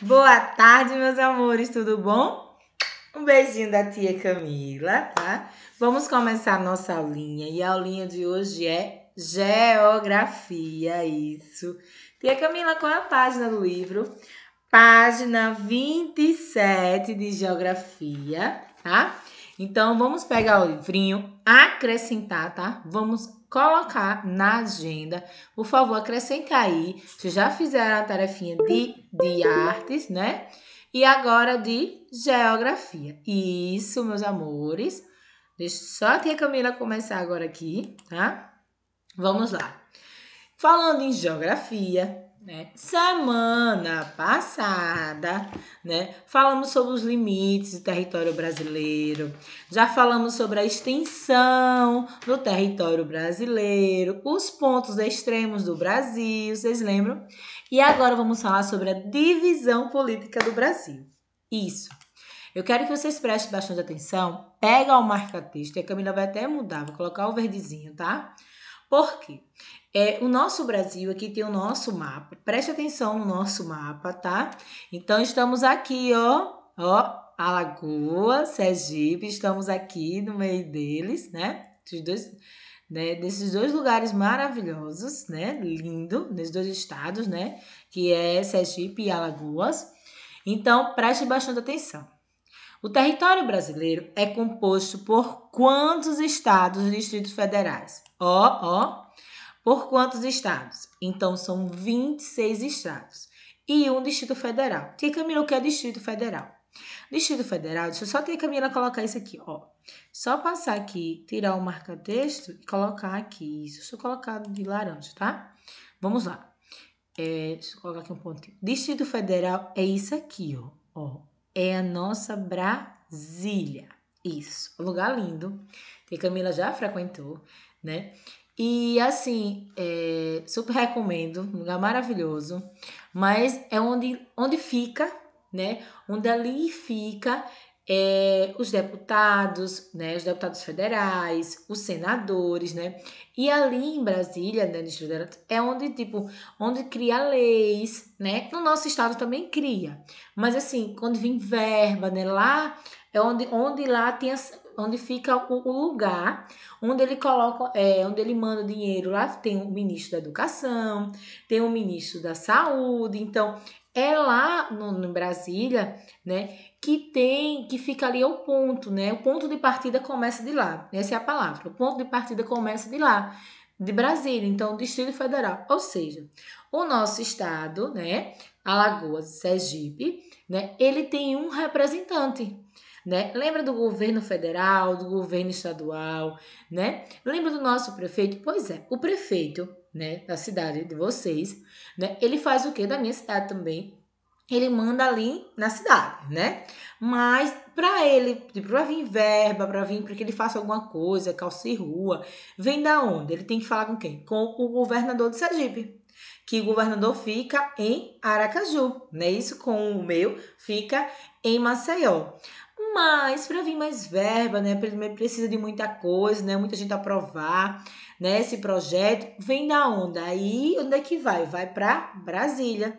Boa tarde, meus amores, tudo bom? Um beijinho da tia Camila, tá? Vamos começar a nossa aulinha e a aulinha de hoje é Geografia, isso. Tia Camila, qual é a página do livro? Página 27 de Geografia, tá? Então, vamos pegar o livrinho, acrescentar, tá? Vamos colocar na agenda. Por favor, acrescente aí. Vocês já fizeram a tarefinha de, de artes, né? E agora de geografia. Isso, meus amores. Deixa só a Camila começar agora aqui, tá? Vamos lá. Falando em geografia, né? Semana passada, né, falamos sobre os limites do território brasileiro, já falamos sobre a extensão do território brasileiro, os pontos extremos do Brasil, vocês lembram? E agora vamos falar sobre a divisão política do Brasil. Isso. Eu quero que vocês prestem bastante atenção, pega o marca-texto, e a Camila vai até mudar, vou colocar o verdezinho, tá? Por quê? É, o nosso Brasil, aqui tem o nosso mapa. Preste atenção no nosso mapa, tá? Então, estamos aqui, ó. Ó, Alagoas, Sergipe, estamos aqui no meio deles, né? Dos dois, né? Desses dois lugares maravilhosos, né? Lindo, nesses dois estados, né? Que é Sergipe e Alagoas. Então, preste bastante atenção. O território brasileiro é composto por quantos estados e distritos federais? Ó, ó, por quantos estados? Então são 26 estados e um Distrito Federal. Que Camila, o que é Distrito Federal? Distrito Federal, deixa eu só a Camila colocar isso aqui, ó. Só passar aqui, tirar o marca-texto e colocar aqui. Isso, deixa eu colocar de laranja, tá? Vamos lá. É, deixa eu colocar aqui um pontinho. Distrito Federal é isso aqui, ó. ó é a nossa Brasília. Isso, um lugar lindo. a Camila já frequentou, né? E assim, é, super recomendo, um lugar maravilhoso, mas é onde, onde fica, né? Onde ali fica é, os deputados, né, os deputados federais, os senadores, né, e ali em Brasília, né, é onde tipo, onde cria leis, né, no nosso estado também cria, mas assim, quando vem verba, né, lá é onde, onde lá tem onde fica o, o lugar onde ele coloca, é, onde ele manda dinheiro. Lá tem o ministro da Educação, tem o ministro da Saúde. Então, é lá no, no, Brasília, né, que tem, que fica ali o ponto, né? O ponto de partida começa de lá. Essa é a palavra. O ponto de partida começa de lá, de Brasília, então Distrito Federal. Ou seja, o nosso estado, né, Alagoas, Sergipe, né, ele tem um representante né? Lembra do governo federal, do governo estadual, né? Lembra do nosso prefeito? Pois é, o prefeito, né, da cidade de vocês, né? Ele faz o que da minha cidade também? Ele manda ali na cidade, né? Mas para ele, para vir verba, para vir para que ele faça alguma coisa, calce rua, vem da onde? Ele tem que falar com quem? Com o governador de Sergipe, que o governador fica em Aracaju, né? Isso com o meu fica em Maceió. Mas para vir mais verba, né? Precisa de muita coisa, né? Muita gente aprovar, né? Esse projeto vem da onda. Aí onde é que vai? Vai para Brasília.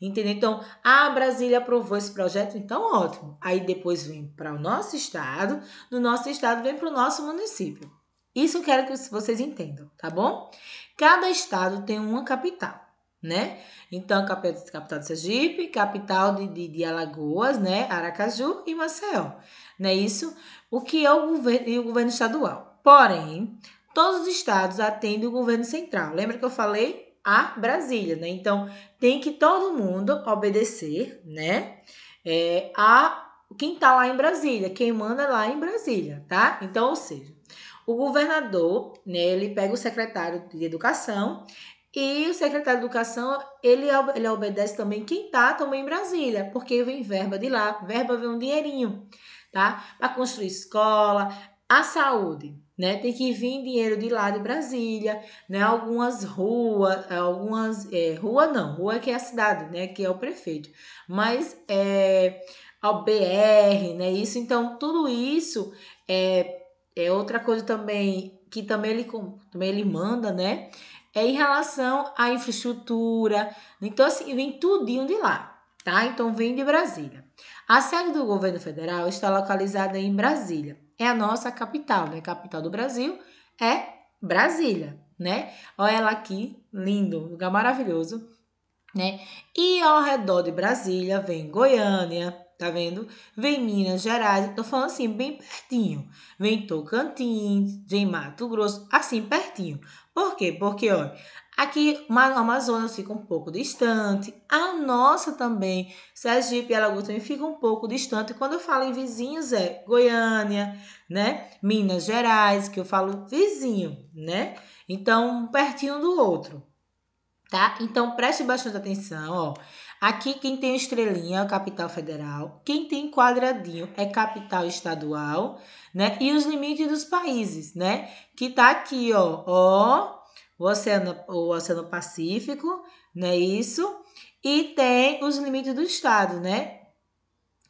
Entendeu? Então, a Brasília aprovou esse projeto, então ótimo. Aí depois vem para o nosso estado, do nosso estado vem para o nosso município. Isso eu quero que vocês entendam, tá bom? Cada estado tem uma capital né? Então, capital de Sergipe, capital de, de, de, Alagoas, né? Aracaju e Maceió, né? Isso, o que é o governo, o governo estadual. Porém, todos os estados atendem o governo central. Lembra que eu falei a Brasília, né? Então, tem que todo mundo obedecer, né? É, a quem tá lá em Brasília, quem manda lá em Brasília, tá? Então, ou seja, o governador, né, ele pega o secretário de educação e o secretário de Educação, ele, ele obedece também quem tá também em Brasília, porque vem verba de lá, verba vem um dinheirinho, tá? Para construir escola, a saúde, né? Tem que vir dinheiro de lá de Brasília, né? Algumas ruas, algumas é, rua não, rua que é a cidade, né? Que é o prefeito, mas é ao BR, né? Isso, então tudo isso é, é outra coisa também que também ele também ele manda, né? é em relação à infraestrutura. Então, assim, vem tudinho de lá, tá? Então, vem de Brasília. A sede do governo federal está localizada em Brasília. É a nossa capital, né? Capital do Brasil é Brasília, né? Olha ela aqui, lindo, lugar maravilhoso, né? E ao redor de Brasília vem Goiânia, tá vendo? Vem Minas Gerais, tô falando assim, bem pertinho. Vem Tocantins, vem Mato Grosso, assim, pertinho. Por quê? Porque, olha, aqui o Amazonas fica um pouco distante, a nossa também, Sergipe e Alagoas também fica um pouco distante. Quando eu falo em vizinhos, é Goiânia, né? Minas Gerais, que eu falo vizinho, né? Então, um pertinho do outro, tá? Então, preste bastante atenção, ó. Aqui quem tem estrelinha é capital federal, quem tem quadradinho é capital estadual, né? E os limites dos países, né? Que tá aqui, ó, ó, o Oceano, o Oceano Pacífico, né? Isso. E tem os limites do estado, né?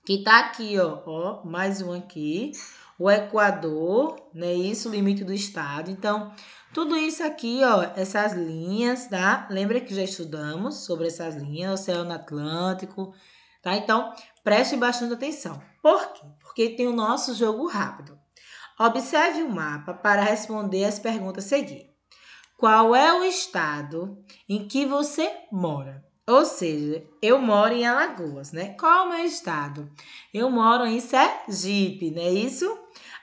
Que tá aqui, ó, ó, mais um aqui o Equador, né? Isso, o limite do estado. Então, tudo isso aqui, ó, essas linhas, tá? Lembra que já estudamos sobre essas linhas, Oceano Atlântico, tá? Então, preste bastante atenção. Por quê? Porque tem o nosso jogo rápido. Observe o mapa para responder as perguntas seguintes. Qual é o estado em que você mora? Ou seja, eu moro em Alagoas, né? Qual é o meu estado? Eu moro em Sergipe, não é isso?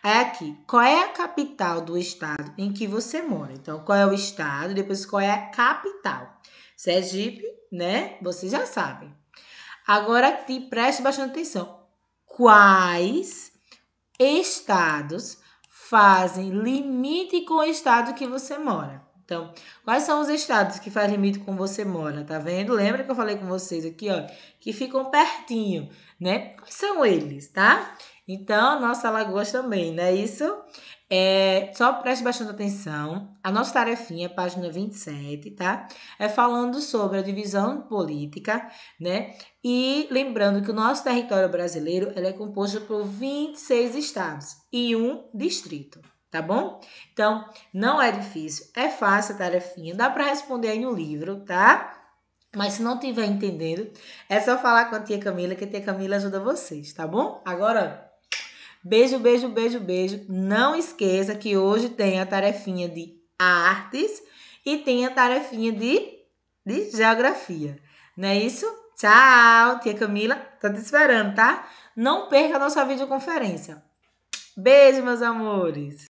Aí aqui, qual é a capital do estado em que você mora? Então, qual é o estado, depois qual é a capital? Sergipe, né? Vocês já sabem. Agora aqui, preste bastante atenção. Quais estados fazem limite com o estado que você mora? Então, quais são os estados que faz limite com você mora, tá vendo? Lembra que eu falei com vocês aqui, ó, que ficam pertinho, né? Quais são eles, tá? Então, nossa Alagoas também, não é isso? É, só preste bastante atenção. A nossa tarefinha, página 27, tá? É falando sobre a divisão política, né? E lembrando que o nosso território brasileiro ele é composto por 26 estados e um distrito tá bom? Então, não é difícil, é fácil a tarefinha, dá para responder aí no livro, tá? Mas se não tiver entendendo, é só falar com a tia Camila, que a tia Camila ajuda vocês, tá bom? Agora, beijo, beijo, beijo, beijo. Não esqueça que hoje tem a tarefinha de artes e tem a tarefinha de, de geografia, não é isso? Tchau, tia Camila, tô te esperando, tá? Não perca a nossa videoconferência. Beijo, meus amores!